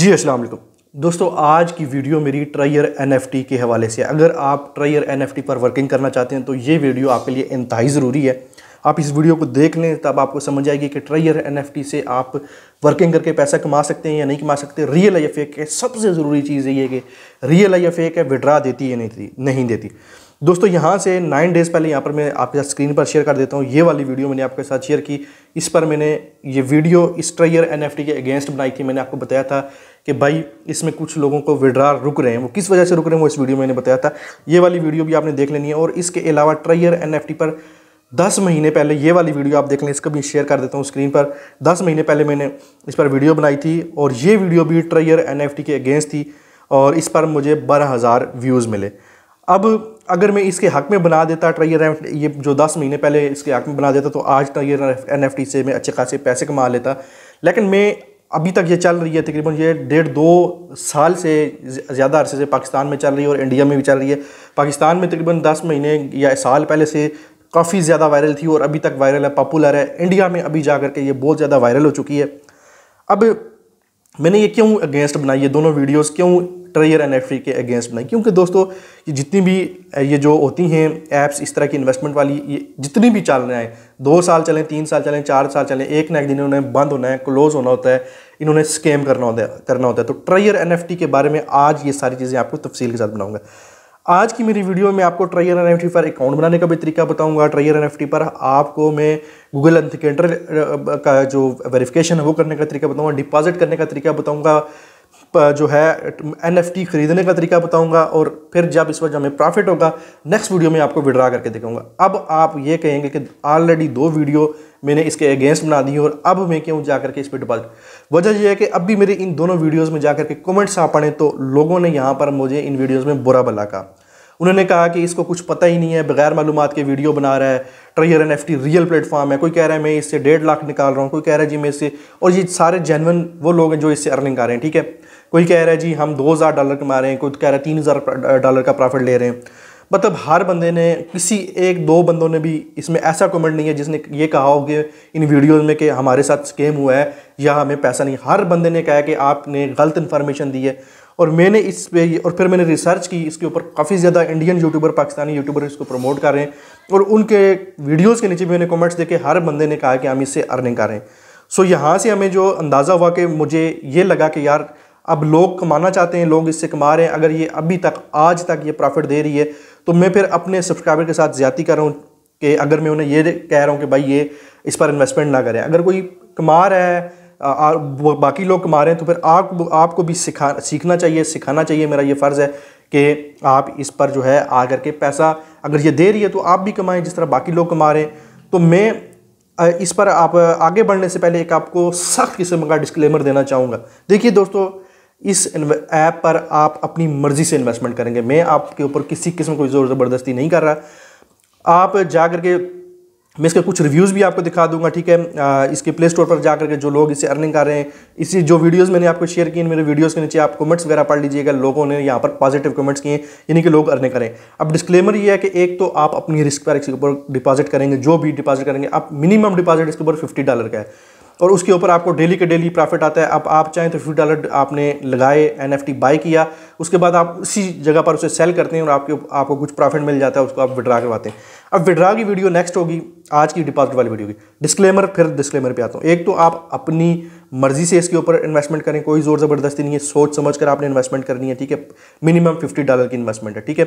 जी अस्सलाम वालेकुम दोस्तों आज की वीडियो मेरी ट्रायर एनएफटी के हवाले से अगर आप ट्रायर एनएफटी पर वर्किंग करना चाहते हैं तो ये वीडियो आपके लिए इंतहाई ज़रूरी है आप इस वीडियो को देख लें तब आपको समझ आएगी कि ट्रायर एनएफटी से आप वर्किंग करके पैसा कमा सकते हैं या नहीं कमा सकते रियल या फेक है सबसे ज़रूरी चीज़ ये है कि रियल या फेक है विड्रा देती या नहीं देती नहीं देती दोस्तों यहाँ से नाइन डेज़ पहले यहाँ पर मैं आपके साथ स्क्रीन पर शेयर कर देता हूँ ये वाली वीडियो मैंने आपके साथ शेयर की इस पर मैंने ये वीडियो इस ट्रायर एन के अगेंस्ट बनाई थी मैंने आपको बताया था कि भाई इसमें कुछ लोगों को विड्रा रुक रहे हैं वो किस वजह से रुक रहे हैं वो इस वीडियो में मैंने बताया था ये वाली वीडियो भी आपने देख लेनी है और इसके अलावा ट्रायर एन पर दस महीने पहले ये वाली वीडियो आप देख लें इसका भी शेयर कर देता हूँ स्क्रीन पर दस महीने पहले मैंने इस पर वीडियो बनाई थी और ये वीडियो भी ट्रायर एन के अगेंस्ट थी और इस पर मुझे बारह हज़ार व्यूज़ मिले अब अगर मैं इसके हक में बना देता एफ ये जो दस महीने पहले इसके हक में बना देता तो आज ट्राइयर एन एफ टी से मैं अच्छे खासे पैसे कमा लेता लेकिन मैं अभी तक ये चल रही है तकरीबन ये डेढ़ दो साल से ज़्यादा अरसे से पाकिस्तान में चल रही है और इंडिया में भी चल रही है पाकिस्तान में तकरीबन दस महीने या साल पहले से काफ़ी ज़्यादा वायरल थी और अभी तक वायरल है पॉपुलर है इंडिया में अभी जा कर के ये बहुत ज़्यादा वायरल हो चुकी है अब मैंने ये क्यों अगेंस्ट बनाई ये दोनों वीडियोस क्यों ट्रेयर एन के अगेंस्ट बनाई क्योंकि दोस्तों ये जितनी भी ये जो होती हैं ऐप्स इस तरह की इन्वेस्टमेंट वाली ये जितनी भी चल रहे हैं दो साल चलें तीन साल चलें चार साल चलें एक ना एक दिन उन्हें बंद होना है क्लोज होना होता है इन्होंने स्कैम करना होता है करना होता है तो ट्रेयर एन के बारे में आज ये सारी चीज़ें आपको तफसील के साथ बनाऊँगा आज की मेरी वीडियो में आपको ट्रायर एन एफ पर अकाउंट बनाने का भी तरीका बताऊंगा ट्रायर एन एफ पर आपको मैं गूगल अंथिकेटर का जो वेरिफिकेशन है वो करने का तरीका बताऊंगा डिपॉजिट करने का तरीका बताऊंगा जो है एन एफ खरीदने का तरीका बताऊंगा और फिर जब इस वक्त हमें प्रॉफिट होगा नेक्स्ट वीडियो में आपको विड्रा करके दिखाऊंगा अब आप ये कहेंगे कि ऑलरेडी दो वीडियो मैंने इसके अगेंस्ट बना दी है और अब मैं क्यों जा करके इस पर डिपॉजिट वजह यह है कि अब भी मेरे इन दोनों वीडियोज़ में जा करके कॉमेंट्स आ पड़े तो लोगों ने यहाँ पर मुझे इन वीडियोज़ में बुरा भला कहा उन्होंने कहा कि इसको कुछ पता ही नहीं है बगैर मालूम के वीडियो बना रहा है ट्रेयर एन एफ रियल प्लेटफॉर्म है कोई कह रहा है मैं इससे डेढ़ लाख निकाल रहा हूँ कोई कह रहा है जी मैं इससे और ये सारे जेनवन वो लोग हैं जो इससे अर्निंग कर रहे हैं ठीक है कोई कह रहा है जी हम दो हज़ार डॉलर कमा रहे हैं कोई कह रहा है तीन हज़ार डॉलर का प्रॉफिट ले रहे हैं मतलब हर बंदे ने किसी एक दो बंदों ने भी इसमें ऐसा कमेंट नहीं है जिसने ये कहा हो कि इन वीडियोज़ में कि हमारे साथ स्कैम हुआ है या हमें पैसा नहीं हर बंदे ने कहा कि आपने गलत इन्फॉर्मेशन दी है और मैंने इस पे और फिर मैंने रिसर्च की इसके ऊपर काफ़ी ज़्यादा इंडियन यूट्यूबर पाकिस्तानी यूट्यूबर इसको प्रमोट कर रहे हैं और उनके वीडियोज़ के नीचे भी मैंने कमेंट्स देखे हर बंदे ने कहा कि हम इससे अर्निंग कर रहे हैं सो यहाँ से हमें जो अंदाज़ा हुआ कि मुझे ये लगा कि यार अब लोग कमाना चाहते हैं लोग इससे कमा रहे हैं अगर ये अभी तक आज तक ये प्रॉफिट दे रही है तो मैं फिर अपने सब्सक्राइबर के साथ ज़्यादा कर रहा हूँ कि अगर मैं उन्हें ये कह रहा हूँ कि भाई ये इस पर इन्वेस्टमेंट ना करें अगर कोई कमा रहा है आ, बाकी लोग कमा रहे हैं तो फिर आप आपको भी सिखा सीखना चाहिए सिखाना चाहिए मेरा ये फ़र्ज़ है कि आप इस पर जो है आ करके पैसा अगर ये दे रही है तो आप भी कमाएं जिस तरह बाकी लोग कमा रहे हैं तो मैं इस पर आप आगे बढ़ने से पहले एक आपको सख्त किस्म का डिस्क्लेमर देना चाहूँगा देखिए दोस्तों इस ऐप पर आप अपनी मर्ज़ी से इन्वेस्टमेंट करेंगे मैं आपके ऊपर किसी किस्म कोई ज़ोर ज़बरदस्ती नहीं कर रहा आप जा करके मैं इसके कुछ रिव्यूज़ भी आपको दिखा दूंगा ठीक है आ, इसके प्ले स्टोर पर जा करके जो लोग इसे अर्निंग कर रहे हैं इसी जो वीडियोस मैंने आपको शेयर की मेरे वीडियोस के नीचे आप कमेंट्स वगैरह पढ़ लीजिएगा लोगों ने यहाँ पर पॉजिटिव कमेंट्स किए यानी कि लोग अर्निंग करें अब डिस्क्लेमर ये है कि एक तो आप अपनी रिस्क पर इसके ऊपर डिपॉजिट करेंगे जो भी डिपॉजिट करेंगे आप मिनिमम डिपॉजिट इसके ऊपर फिफ्टी डॉलर का है और उसके ऊपर आपको डेली के डेली प्रॉफिट आता है अब आप चाहें तो फिफ्टी डॉलर आपने लगाए टी बाय किया उसके बाद आप उसी जगह पर उसे सेल करते हैं और आपके आपको कुछ प्रॉफिट मिल जाता है उसको आप विड्रा करवाते हैं अब विड्रा की वीडियो नेक्स्ट होगी आज की डिपॉजिट वाली वीडियो की डिस्क्लेमर फिर डिस्क्लेमर पे आता हूँ एक तो आप अपनी मर्जी से इसके ऊपर इन्वेस्टमेंट करें कोई ज़ोर ज़बरदस्ती नहीं है सोच समझ कर आपने इन्वेस्टमेंट करनी है ठीक है मिनिमम फिफ्टी डॉलर की इन्वेस्टमेंट है ठीक है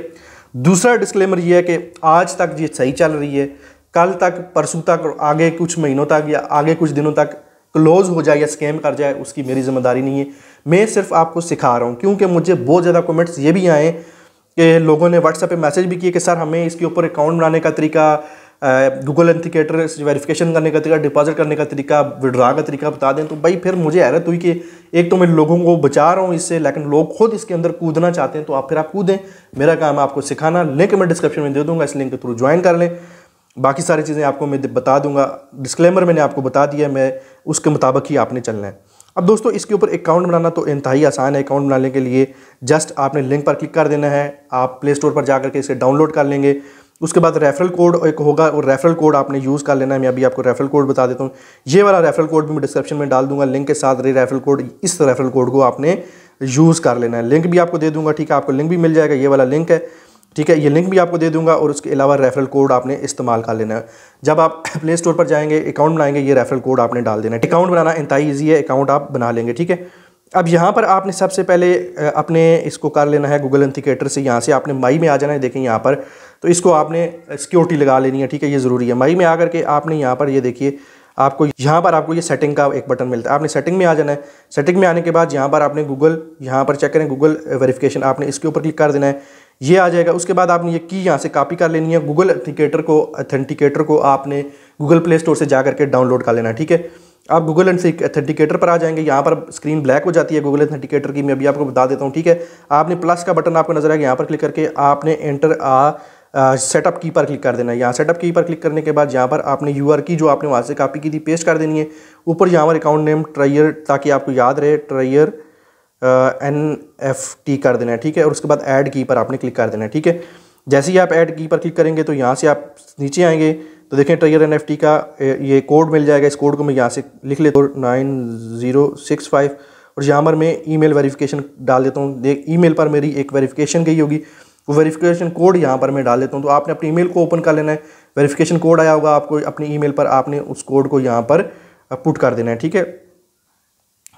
दूसरा डिस्क्लेमर ये है कि आज तक ये सही चल रही है कल तक परसों तक आगे कुछ महीनों तक या आगे कुछ दिनों तक क्लोज हो जाए या स्कैम कर जाए उसकी मेरी जिम्मेदारी नहीं है मैं सिर्फ आपको सिखा रहा हूँ क्योंकि मुझे बहुत ज़्यादा कमेंट्स ये भी आए कि लोगों ने व्हाट्सएप पे मैसेज भी किए कि सर हमें इसके ऊपर अकाउंट बनाने का तरीका गूगल एंथिकेटर वेरिफिकेशन करने का तरीका डिपॉजिट करने का तरीका विड्रा का तरीका बता दें तो भाई फिर मुझे हैरत हुई कि एक तो मैं लोगों को बचा रहा हूँ इससे लेकिन लोग खुद इसके अंदर कूदना चाहते हैं तो आप फिर आप कूदें मेरा काम आपको सिखाना लिंक मैं डिस्क्रिप्शन में दे दूँगा इस लिंक के थ्रू ज्वाइन कर लें बाकी सारी चीज़ें आपको मैं बता दूंगा डिस्क्लेमर मैंने आपको बता दिया मैं उसके मुताबिक ही आपने चलना है अब दोस्तों इसके ऊपर अकाउंट बनाना तो इंतहाई आसान है अकाउंट बनाने के लिए जस्ट आपने लिंक पर क्लिक कर देना है आप प्ले स्टोर पर जा करके इसे डाउनलोड कर लेंगे उसके बाद रेफरल कोड एक होगा और रेफरल कोड आपने यूज़ कर लेना है मैं अभी आपको रेफरल कोड बता देता हूँ ये वाला रेफरल कोड भी मैं डिस्क्रिप्शन में डाल दूंगा लिंक के साथ रेफरल कोड इस रेफरल कोड को आपने यूज़ कर लेना है लिंक भी आपको दे दूंगा ठीक है आपको लिंक भी मिल जाएगा ये वाला लिंक है ठीक है ये लिंक भी आपको दे दूंगा और उसके अलावा रेफरल कोड आपने इस्तेमाल कर लेना है जब आप प्ले स्टोर पर जाएंगे अकाउंट बनाएंगे ये रेफरल कोड आपने डाल देना है अकाउंट बनाना ही ईजी है अकाउंट आप बना लेंगे ठीक है अब यहाँ पर आपने सबसे पहले अपने इसको कर लेना है गूगल इंथिकेटर से यहाँ से आपने मई में आ जाना है देखें यहाँ पर तो इसको आपने सिक्योरिटी लगा लेनी है ठीक है ये ज़रूरी है मई में आकर के आपने यहाँ पर ये देखिए आपको यहाँ पर आपको ये सेटिंग का एक बटन मिलता है आपने सेटिंग में आ जाना है सेटिंग में आने के बाद यहाँ पर आपने गूगल यहाँ पर चेक करें गूगल वेरिफिकेशन आपने इसके ऊपर क्लिक कर देना है ये आ जाएगा उसके बाद आपने ये की यहाँ से कॉपी कर लेनी है गूगल अथिकेटर को अथेंटिकेटर को आपने गूगल प्ले स्टोर से जा करके डाउनलोड कर लेना है ठीक है आप गूगल अथेंटिकेटर पर आ जाएंगे यहाँ पर स्क्रीन ब्लैक हो जाती है गूगल अथेंटिकेटर की मैं अभी आपको बता देता हूँ ठीक है आपने प्लस का बटन आपको नजर आएगा यहाँ पर क्लिक करके आपने एंटर आ सेटअप की पर क्लिक कर देना है यहाँ सेटअप की पर क्लिक करने के बाद यहाँ पर आपने यू की जो आपने वहाँ से कॉपी की थी पेस्ट कर देनी है ऊपर यहाँ पर अकाउंट नेम ट्रायर ताकि आपको याद रहे ट्रायर एन एफ टी कर देना है ठीक है और उसके बाद ऐड की पर आपने क्लिक कर देना है ठीक है जैसे ही आप ऐड की पर क्लिक करेंगे तो यहाँ से आप नीचे आएंगे तो देखें ट्रेयर एन एफ टी का ये कोड मिल जाएगा इस कोड को मैं यहाँ से लिख लेता हूँ नाइन ज़ीरो सिक्स फाइव और यहाँ पर मैं ई मेल वेरीफिकेशन डाल देता हूँ देख ई मेल पर मेरी एक वेरीफिकेशन गई होगी वो वेरीफिकेशन कोड यहाँ पर मैं डाल देता हूँ तो आपने अपनी ईमेल को ओपन कर लेना है वेरीफिकेशन कोड आया होगा आपको अपनी ईमेल पर आपने उस कोड को यहाँ पर पुट कर देना है ठीक है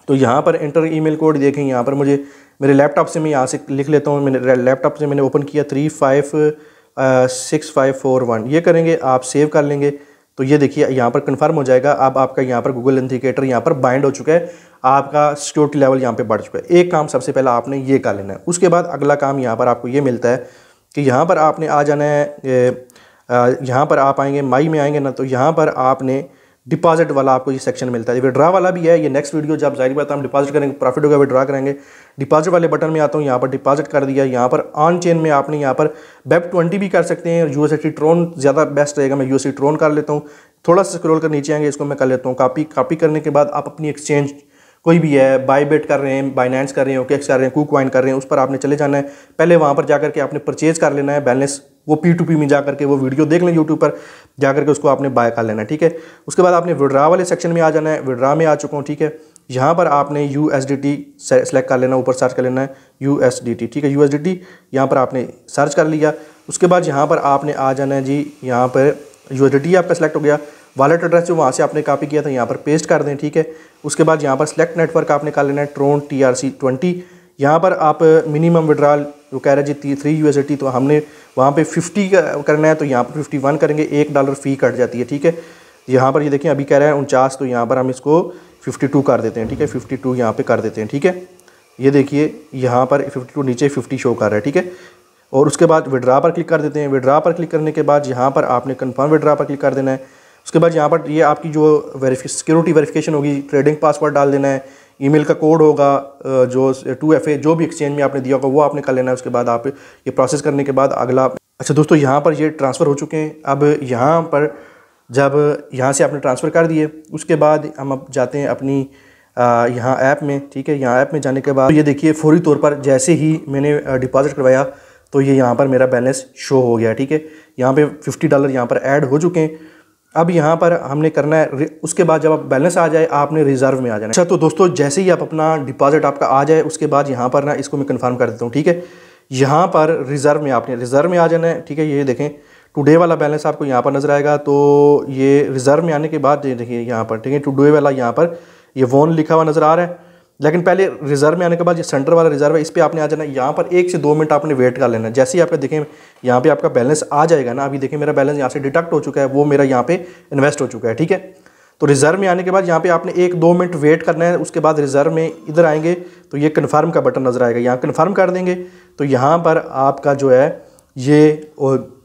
तो यहाँ पर एंटर ईमेल कोड देखें यहाँ पर मुझे मेरे लैपटॉप से मैं यहाँ से लिख लेता हूँ मैंने लैपटॉप से मैंने ओपन किया three five six five four one ये करेंगे आप सेव कर लेंगे तो ये देखिए यहाँ पर कंफर्म हो जाएगा अब आपका यहाँ पर गूगल इंडिकेटर यहाँ पर बाइंड हो चुका है आपका सिक्योरिटी लेवल यहाँ पर बढ़ चुका है एक काम सबसे पहले आपने ये कर लेना है उसके बाद अगला काम यहाँ पर आपको ये मिलता है कि यहाँ पर आपने आ जाना है यहाँ पर आप आएंगे मई में आएंगे ना तो यहाँ पर आपने डिपॉजिट वाला आपको ये सेक्शन मिलता है विड्रा वाला भी है ये नेक्स्ट वीडियो जब जाहिर बात हम डिपॉजिट करेंगे प्रॉफिट होगा विड्रा करेंगे डिपॉजिट वाले बटन में आता हूँ यहाँ पर डिपॉजिट कर दिया यहाँ पर ऑन चेन में आपने यहाँ पर बेब ट्वेंटी भी कर सकते हैं यू एस ट्रोन ज़्यादा बेस्ट रहेगा मैं यू ट्रोन कर लेता हूँ थोड़ा सा स्क्रोल कर नीचे आएंगे इसको मैं कर लेता हूँ कापी कापी करने के बाद आप अपनी एक्सचेंज कोई भी है बाई बेट कर रहे हैं बाइनेंस कर रहे हैं ओकेक्स कर रहे हैं कुक वाइन कर रहे हैं उस पर आपने चले जाना है पहले वहाँ पर जा करके आपने परचेज़ कर लेना है बैलेंस वो पी टू पी में जा करके वो वीडियो देख लें यूट्यूब पर जा करके उसको आपने बाय कर लेना है ठीक है उसके बाद आपने विड्रा वाले सेक्शन में आ जाना है विड्रा में आ चुका हूँ ठीक है यहाँ पर आपने U S D T select कर लेना ऊपर सर्च कर लेना है यू एस डी टी ठीक है यू एस डी टी यहाँ पर आपने सर्च कर लिया उसके बाद यहाँ पर आपने आ जाना है जी यहाँ पर यू एस डी टी आपका सेलेक्ट हो गया वॉलेट एड्रेस जो वहाँ से आपने कॉपी किया था यहाँ पर पेस्ट कर दें ठीक है उसके बाद यहाँ पर सेलेक्ट नेटवर्क आपने निकाल लेना है Tron T R C twenty यहाँ पर आप मिनिमम विड्रॉल वो कह रहे है जी थ्री यू तो हमने वहाँ पे 50 uh, करना है तो यहाँ पर 51 करेंगे एक डॉलर फ़ी कट जाती है ठीक है यहाँ पर ये यह देखिए अभी कह रहे हैं उनचास तो यहाँ पर हम इसको 52 कर देते हैं ठीक है 52 टू यहाँ पर कर देते हैं ठीक है ये देखिए यहाँ पर 52 नीचे 50 शो कर रहा है ठीक है और उसके बाद विड्रा पर क्लिक कर देते हैं विड्रा पर क्लिक करने के बाद यहाँ पर आपने कन्फर्म विड्रा पर क्लिक कर देना है उसके बाद यहाँ पर ये यह आपकी जो वेरीफिक सिक्योरिटी वेरीफ़िकेशन होगी ट्रेडिंग पासवर्ड डाल देना है ईमेल का कोड होगा जो टू एफ ए जो भी एक्सचेंज में आपने दिया होगा वो आपने कर लेना है उसके बाद आप ये प्रोसेस करने के बाद अगला अच्छा दोस्तों यहाँ पर ये ट्रांसफ़र हो चुके हैं अब यहाँ पर जब यहाँ से आपने ट्रांसफ़र कर दिए उसके बाद हम अब जाते हैं अपनी यहाँ ऐप में ठीक है यहाँ ऐप में जाने के बाद ये देखिए फौरी तौर पर जैसे ही मैंने डिपॉज़िट करवाया तो ये यहाँ पर मेरा बैलेंस शो हो गया ठीक है यहाँ पे 50 डॉलर यहाँ पर ऐड हो चुके हैं अब यहाँ पर हमने करना है उसके बाद जब आप बैलेंस आ जाए आपने रिजर्व में आ जाना अच्छा तो दोस्तों जैसे ही आप अपना डिपॉजिट आपका आ जाए उसके बाद यहाँ पर ना इसको मैं कन्फर्म कर देता हूँ ठीक है यहाँ पर रिज़र्व में आपने रिज़र्व में आ जाना है ठीक है ये देखें टुडे वाला बैलेंस आपको यहाँ पर नज़र आएगा तो ये रिज़र्व में आने के बाद देखिए यहाँ पर ठीक है टुडे वाला यहाँ पर ये वोन लिखा हुआ नज़र आ रहा है लेकिन पहले रिजर्व में आने के बाद जो सेंटर वाला रिजर्व है इस पर आपने आ जाना यहाँ पर एक से दो मिनट आपने वेट कर लेना जैसे ही आपका देखें यहाँ पे आपका बैलेंस आ जाएगा ना अभी देखें मेरा बैलेंस यहाँ से डिटक्ट हो चुका है वो मेरा यहाँ पे इन्वेस्ट हो चुका है ठीक है तो रिजर्व में आने के बाद यहाँ पे आपने एक दो मिनट वेट करना है उसके बाद रिजर्व में इधर आएंगे तो ये कन्फर्म का बटन नज़र आएगा यहाँ कन्फर्म कर देंगे तो यहाँ पर आपका जो है ये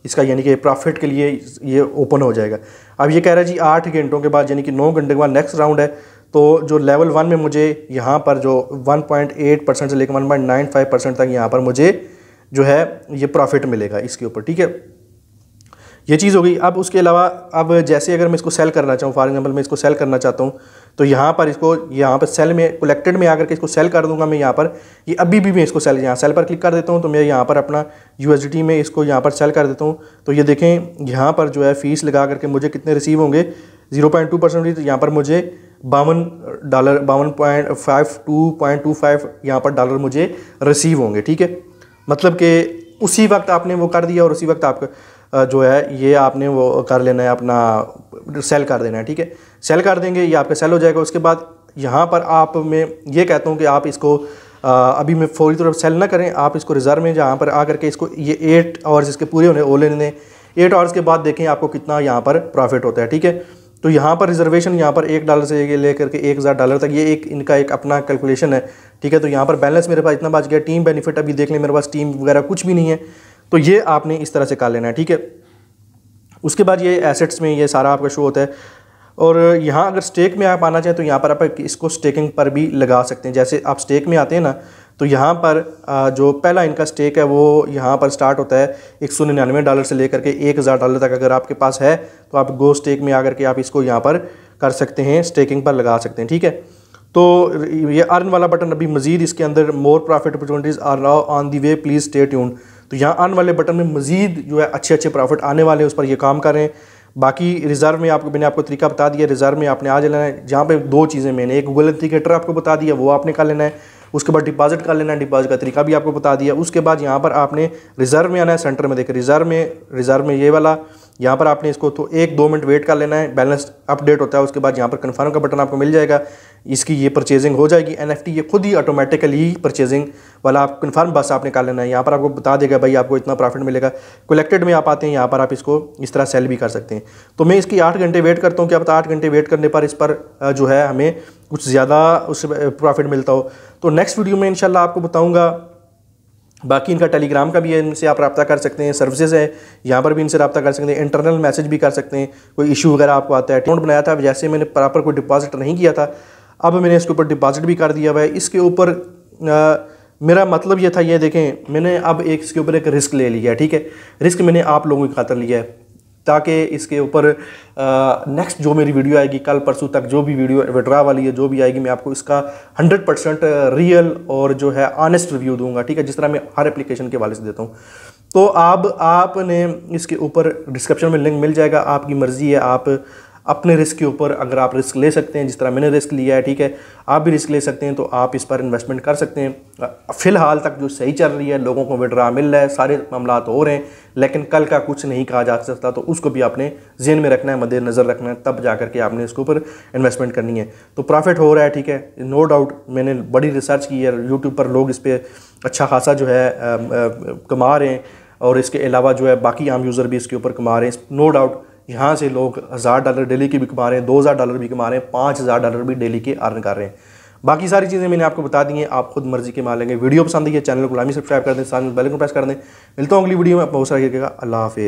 इसका यानी कि प्रॉफिट के लिए ये ओपन हो जाएगा अब ये कह रहा है जी आठ घंटों के बाद यानी कि नौ घंटे के बाद नेक्स्ट राउंड है तो जो लेवल वन में मुझे यहाँ पर जो 1.8 परसेंट से लेकर 1.95 परसेंट तक यहाँ पर मुझे जो है ये प्रॉफिट मिलेगा इसके ऊपर ठीक है ये चीज़ हो गई अब उसके अलावा अब जैसे अगर मैं इसको सेल करना चाहूँ फॉर एग्जाम्पल मैं इसको सेल करना चाहता हूँ तो यहाँ पर इसको यहाँ पर सेल में कलेक्टेड में आकर के इसको सेल कर दूंगा मैं यहाँ पर ये अभी भी मैं इसको सेल यहाँ सेल पर क्लिक कर देता हूँ तो मैं यहाँ पर अपना यू में इसको यहाँ पर सेल कर देता हूँ तो ये देखें यहाँ पर जो है फ़ीस लगा करके मुझे कितने रिसीव होंगे जीरो पॉइंट टू परसेंट तो यहाँ पर मुझे बावन डॉलर uh, बावन point five two point two five यहाँ पर डॉलर मुझे रिसीव होंगे ठीक है मतलब कि उसी वक्त आपने वो कर दिया और उसी वक्त आपका uh, जो है ये आपने वो कर लेना है अपना सेल कर देना है ठीक है सेल कर देंगे ये आपका सेल हो जाएगा उसके बाद यहाँ पर आप मैं ये कहता हूँ कि आप इसको आ, uh, अभी मैं फौरी तौर पर सेल ना करें आप इसको रिज़र्व में जहाँ पर आ करके इसको ये एट आवर्स इसके पूरे होने ओ लेने एट आवर्स के बाद देखें आपको कितना यहाँ पर प्रॉफिट होता है ठीक है तो यहाँ पर रिजर्वेशन यहाँ पर एक डॉलर से लेकर के एक हज़ार डॉलर तक ये एक इनका एक अपना कैलकुलेशन है ठीक है तो यहाँ पर बैलेंस मेरे पास इतना बच गया टीम बेनिफिट अभी देख लें मेरे पास टीम वगैरह कुछ भी नहीं है तो ये आपने इस तरह से कर लेना है ठीक है उसके बाद ये एसेट्स में ये सारा आपका शो होता है और यहाँ अगर स्टेक में आप आना चाहें तो यहाँ पर आप इसको स्टेकिंग पर भी लगा सकते हैं जैसे आप स्टेक में आते हैं ना तो यहाँ पर जो पहला इनका स्टेक है वो यहाँ पर स्टार्ट होता है एक सौ निन्यानवे डॉलर से लेकर के एक हज़ार डॉलर तक अगर आपके पास है तो आप गो स्टेक में आकर के आप इसको यहाँ पर कर सकते हैं स्टेकिंग पर लगा सकते हैं ठीक है तो ये अर्न वाला बटन अभी मजीद इसके अंदर more profit opportunities are now on the way please stay tuned तो यहाँ अर्न वाले बटन में मजीद जो है अच्छे अच्छे प्रॉफिट आने वाले हैं उस पर ये काम कर रहे हैं बाकी रिजर्व में आपको मैंने आपको तरीका बता दिया रिजर्व में आपने आज लेना है जहाँ पे दो चीज़ें मैंने एक गूगल इंथिकेटर आपको बता दिया वो आपने कहा लेना है उसके बाद डिपॉजिट कर लेना डिपॉजिट का तरीका भी आपको बता दिया उसके बाद यहाँ पर आपने रिजर्व में आना है सेंटर में देखें रिजर्व में रिजर्व में ये वाला यहाँ पर आपने इसको तो एक दो मिनट वेट कर लेना है बैलेंस अपडेट होता है उसके बाद यहाँ पर कन्फर्म का बटन आपको मिल जाएगा इसकी ये परचेजिंग हो जाएगी एन ये खुद ही ऑटोमेटिकली परचेजिंग वाला आप कन्फर्म बस आपने कर लेना है यहाँ पर आपको बता देगा भाई आपको इतना प्रॉफिट मिलेगा कलेक्टेड में आप आते हैं यहाँ पर आप इसको इस तरह सेल भी कर सकते हैं तो मैं इसकी आठ घंटे वेट करता हूँ कि आप आठ घंटे वेट करने पर इस पर जो है हमें कुछ ज़्यादा उस प्रॉफिट मिलता हो तो नेक्स्ट वीडियो में इनशाला आपको बताऊँगा बाकी इनका टेलीग्राम का भी है इनसे आप रब्ता कर सकते हैं सर्विसेज है यहाँ पर भी इनसे रब्ता कर सकते हैं इंटरनल मैसेज भी कर सकते हैं कोई इशू वगैरह आपको आता है अकाउंट बनाया था जैसे मैंने प्रॉपर कोई डिपॉजिट नहीं किया था अब मैंने इसके ऊपर डिपॉजिट भी कर दिया हुआ है इसके ऊपर मेरा मतलब ये था ये देखें मैंने अब एक इसके ऊपर एक रिस्क ले लिया है ठीक है रिस्क मैंने आप लोगों की खातर लिया है ताकि इसके ऊपर नेक्स्ट जो मेरी वीडियो आएगी कल परसों तक जो भी वीडियो विड्रा वाली है जो भी आएगी मैं आपको इसका 100 परसेंट रियल और जो है ऑनेस्ट रिव्यू दूंगा ठीक है जिस तरह मैं हर एप्लीकेशन के वाले से देता हूँ तो अब आपने इसके ऊपर डिस्क्रिप्शन में लिंक मिल जाएगा आपकी मर्ज़ी है आप अपने रिस्क के ऊपर अगर आप रिस्क ले सकते हैं जिस तरह मैंने रिस्क लिया है ठीक है आप भी रिस्क ले सकते हैं तो आप इस पर इन्वेस्टमेंट कर सकते हैं फ़िलहाल तक जो सही चल रही है लोगों को विड्रा मिल रहा है सारे मामला हो रहे हैं लेकिन कल का कुछ नहीं कहा जा सकता तो उसको भी आपने जेन में रखना है मद्देनज़र रखना है तब जा करके आपने इसके ऊपर इन्वेस्टमेंट करनी है तो प्रॉफिट हो रहा है ठीक है नो डाउट मैंने बड़ी रिसर्च की है यूट्यूब पर लोग इस पर अच्छा खासा जो है कमा रहे हैं और इसके अलावा जो है बाकी आम यूज़र भी इसके ऊपर कमा रहे हैं नो डाउट यहाँ से लोग हज़ार डॉलर डेली की भी कमा रहे हैं दो हज़ार डॉलर भी कमा रहे हैं पाँच हज़ार डॉलर भी डेली के अर्न कर रहे हैं बाकी सारी चीज़ें मैंने आपको बता दी हैं आप खुद मर्जी के मालेंगे वीडियो पसंद है चैनल को लामी सब्सक्राइब कर दें साथ में बेल को प्रेस कर दें मिलता हूँ अगली वीडियो में आप बहुत सारा अल्लाह हाफ़